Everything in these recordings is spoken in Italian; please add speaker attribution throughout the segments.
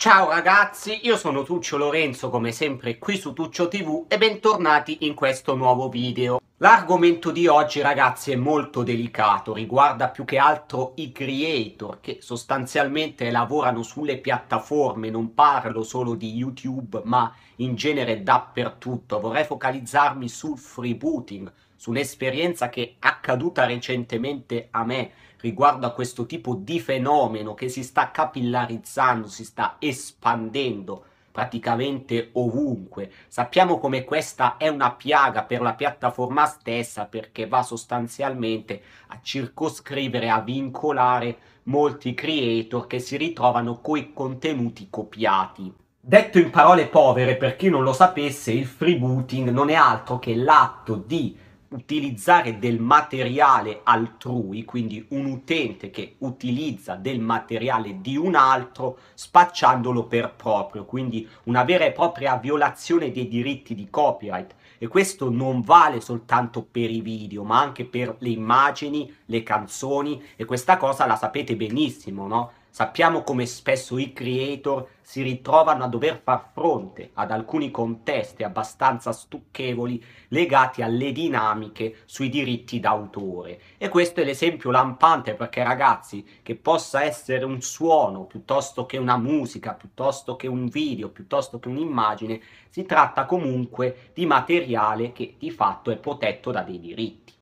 Speaker 1: Ciao ragazzi, io sono Tuccio Lorenzo come sempre qui su Tuccio TV e bentornati in questo nuovo video. L'argomento di oggi ragazzi è molto delicato, riguarda più che altro i creator che sostanzialmente lavorano sulle piattaforme, non parlo solo di YouTube ma in genere dappertutto. Vorrei focalizzarmi sul freebooting, su un'esperienza che è accaduta recentemente a me riguardo a questo tipo di fenomeno che si sta capillarizzando, si sta espandendo praticamente ovunque. Sappiamo come questa è una piaga per la piattaforma stessa perché va sostanzialmente a circoscrivere, a vincolare molti creator che si ritrovano coi contenuti copiati. Detto in parole povere, per chi non lo sapesse, il freebooting non è altro che l'atto di utilizzare del materiale altrui, quindi un utente che utilizza del materiale di un altro spacciandolo per proprio, quindi una vera e propria violazione dei diritti di copyright e questo non vale soltanto per i video, ma anche per le immagini, le canzoni e questa cosa la sapete benissimo, no? Sappiamo come spesso i creator si ritrovano a dover far fronte ad alcuni contesti abbastanza stucchevoli legati alle dinamiche sui diritti d'autore. E questo è l'esempio lampante perché ragazzi, che possa essere un suono piuttosto che una musica, piuttosto che un video, piuttosto che un'immagine, si tratta comunque di materiale che di fatto è protetto da dei diritti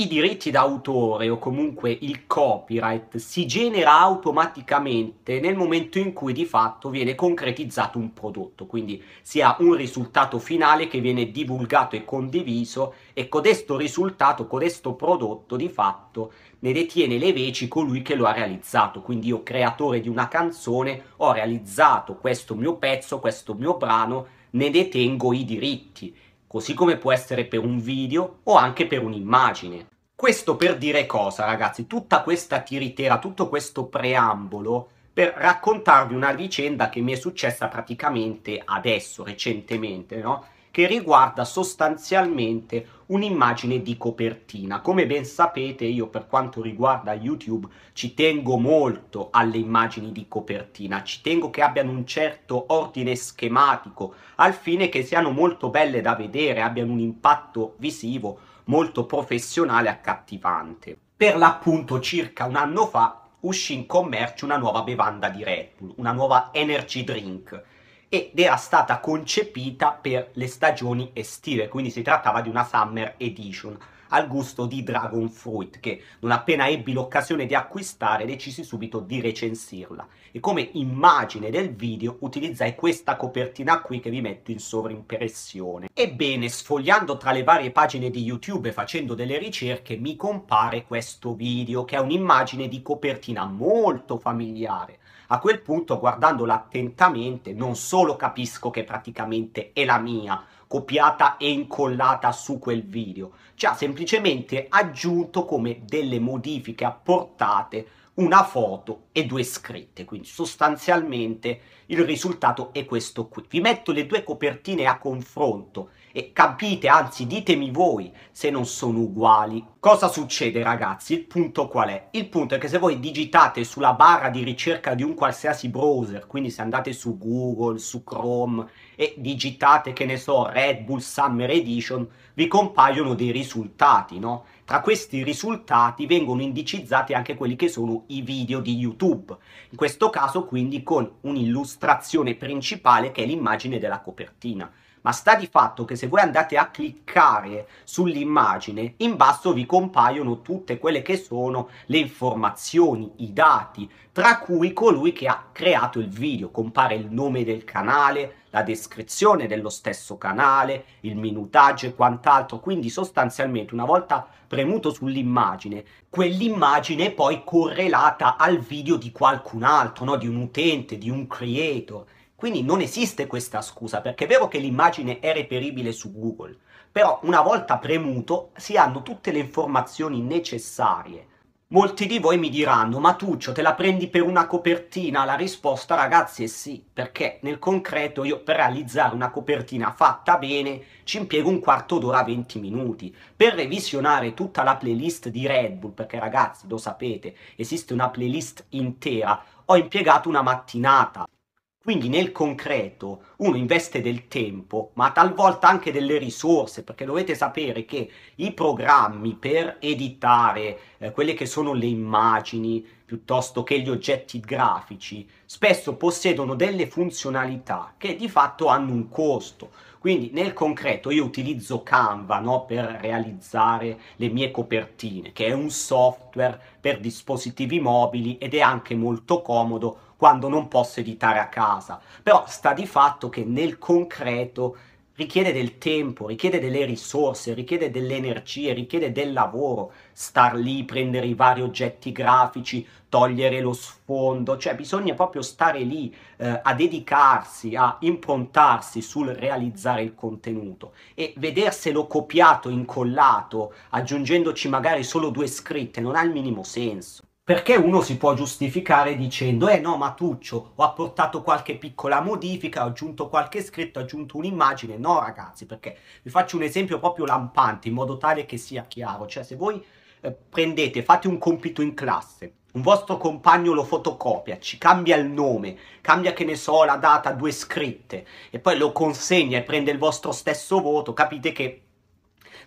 Speaker 1: i diritti d'autore o comunque il copyright si genera automaticamente nel momento in cui di fatto viene concretizzato un prodotto, quindi si ha un risultato finale che viene divulgato e condiviso e questo risultato, codesto prodotto di fatto ne detiene le veci colui che lo ha realizzato, quindi io creatore di una canzone ho realizzato questo mio pezzo, questo mio brano, ne detengo i diritti così come può essere per un video o anche per un'immagine. Questo per dire cosa, ragazzi? Tutta questa tiritera, tutto questo preambolo per raccontarvi una vicenda che mi è successa praticamente adesso, recentemente, no? che riguarda sostanzialmente un'immagine di copertina. Come ben sapete io per quanto riguarda YouTube ci tengo molto alle immagini di copertina, ci tengo che abbiano un certo ordine schematico al fine che siano molto belle da vedere, abbiano un impatto visivo molto professionale e accattivante. Per l'appunto circa un anno fa uscì in commercio una nuova bevanda di Red Bull, una nuova energy drink ed era stata concepita per le stagioni estive, quindi si trattava di una Summer Edition al gusto di Dragon Fruit, che non appena ebbi l'occasione di acquistare decisi subito di recensirla. E come immagine del video utilizzai questa copertina qui che vi metto in sovrimpressione. Ebbene, sfogliando tra le varie pagine di YouTube e facendo delle ricerche, mi compare questo video, che è un'immagine di copertina molto familiare a quel punto, guardandola attentamente, non solo capisco che praticamente è la mia, copiata e incollata su quel video, ci ha semplicemente aggiunto come delle modifiche apportate una foto e due scritte, quindi sostanzialmente il risultato è questo qui. Vi metto le due copertine a confronto e capite, anzi ditemi voi se non sono uguali. Cosa succede ragazzi? Il punto qual è? Il punto è che se voi digitate sulla barra di ricerca di un qualsiasi browser, quindi se andate su Google, su Chrome e digitate che ne so Red Bull Summer Edition, vi compaiono dei risultati, no? Tra questi risultati vengono indicizzati anche quelli che sono i video di YouTube, in questo caso quindi con un'illustrazione principale che è l'immagine della copertina ma sta di fatto che se voi andate a cliccare sull'immagine, in basso vi compaiono tutte quelle che sono le informazioni, i dati, tra cui colui che ha creato il video, compare il nome del canale, la descrizione dello stesso canale, il minutaggio e quant'altro, quindi sostanzialmente una volta premuto sull'immagine, quell'immagine è poi correlata al video di qualcun altro, no? di un utente, di un creator quindi non esiste questa scusa, perché è vero che l'immagine è reperibile su Google, però una volta premuto si hanno tutte le informazioni necessarie. Molti di voi mi diranno, ma Tuccio te la prendi per una copertina? La risposta ragazzi è sì, perché nel concreto io per realizzare una copertina fatta bene ci impiego un quarto d'ora 20 minuti. Per revisionare tutta la playlist di Red Bull, perché ragazzi lo sapete, esiste una playlist intera, ho impiegato una mattinata. Quindi nel concreto uno investe del tempo, ma talvolta anche delle risorse, perché dovete sapere che i programmi per editare eh, quelle che sono le immagini piuttosto che gli oggetti grafici spesso possiedono delle funzionalità che di fatto hanno un costo. Quindi nel concreto io utilizzo Canva no, per realizzare le mie copertine, che è un software per dispositivi mobili ed è anche molto comodo quando non posso editare a casa. Però sta di fatto che nel concreto richiede del tempo, richiede delle risorse, richiede delle energie, richiede del lavoro, star lì, prendere i vari oggetti grafici, togliere lo sfondo, cioè bisogna proprio stare lì eh, a dedicarsi, a improntarsi sul realizzare il contenuto e vederselo copiato, incollato, aggiungendoci magari solo due scritte, non ha il minimo senso. Perché uno si può giustificare dicendo, eh no, ma Tuccio, ho apportato qualche piccola modifica, ho aggiunto qualche scritto, ho aggiunto un'immagine. No, ragazzi, perché vi faccio un esempio proprio lampante, in modo tale che sia chiaro. Cioè, se voi eh, prendete, fate un compito in classe, un vostro compagno lo fotocopia, ci cambia il nome, cambia che ne so la data, due scritte, e poi lo consegna e prende il vostro stesso voto, capite che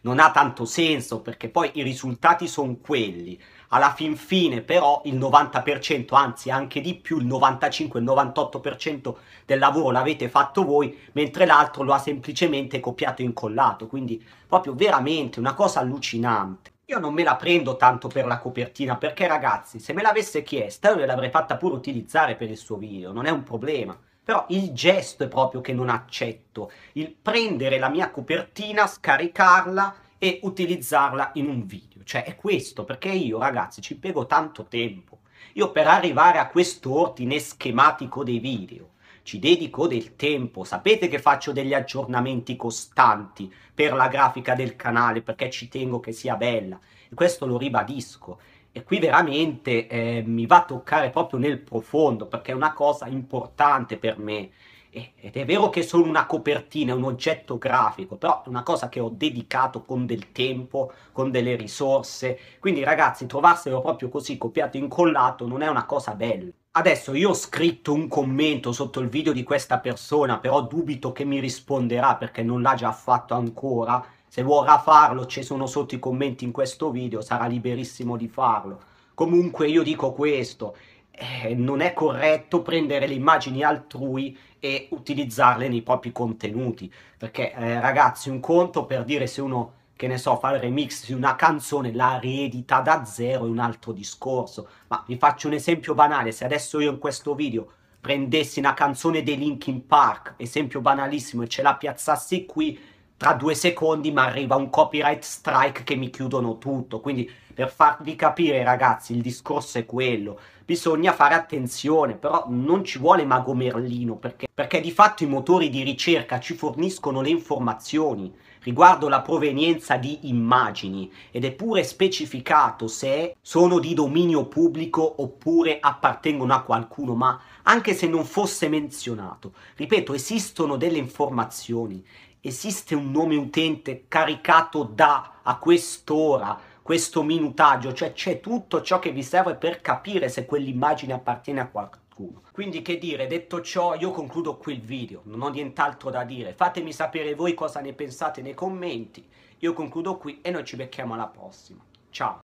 Speaker 1: non ha tanto senso perché poi i risultati sono quelli. Alla fin fine però il 90%, anzi anche di più, il 95-98% del lavoro l'avete fatto voi, mentre l'altro lo ha semplicemente copiato e incollato. Quindi proprio veramente una cosa allucinante. Io non me la prendo tanto per la copertina, perché ragazzi, se me l'avesse chiesta io l'avrei fatta pure utilizzare per il suo video, non è un problema. Però il gesto è proprio che non accetto, il prendere la mia copertina, scaricarla e utilizzarla in un video. Cioè è questo, perché io ragazzi ci impiego tanto tempo. Io per arrivare a questo ordine schematico dei video ci dedico del tempo, sapete che faccio degli aggiornamenti costanti per la grafica del canale perché ci tengo che sia bella e questo lo ribadisco e qui veramente eh, mi va a toccare proprio nel profondo, perché è una cosa importante per me. ed è vero che sono una copertina, un oggetto grafico, però è una cosa che ho dedicato con del tempo, con delle risorse. Quindi ragazzi, trovarselo proprio così, copiato e incollato, non è una cosa bella. Adesso io ho scritto un commento sotto il video di questa persona, però dubito che mi risponderà perché non l'ha già fatto ancora se vorrà farlo, ci sono sotto i commenti in questo video, sarà liberissimo di farlo. Comunque io dico questo, eh, non è corretto prendere le immagini altrui e utilizzarle nei propri contenuti, perché eh, ragazzi un conto per dire se uno che ne so, fa il remix di una canzone, la riedita da zero è un altro discorso. Ma vi faccio un esempio banale, se adesso io in questo video prendessi una canzone dei Linkin Park, esempio banalissimo, e ce la piazzassi qui, tra due secondi mi arriva un copyright strike che mi chiudono tutto. Quindi per farvi capire ragazzi il discorso è quello, bisogna fare attenzione, però non ci vuole mago merlino perché, perché di fatto i motori di ricerca ci forniscono le informazioni riguardo la provenienza di immagini ed è pure specificato se sono di dominio pubblico oppure appartengono a qualcuno, ma anche se non fosse menzionato, ripeto, esistono delle informazioni esiste un nome utente caricato da a quest'ora, questo minutaggio, cioè c'è tutto ciò che vi serve per capire se quell'immagine appartiene a qualcuno Quindi che dire, detto ciò io concludo qui il video, non ho nient'altro da dire, fatemi sapere voi cosa ne pensate nei commenti, io concludo qui e noi ci becchiamo alla prossima, ciao!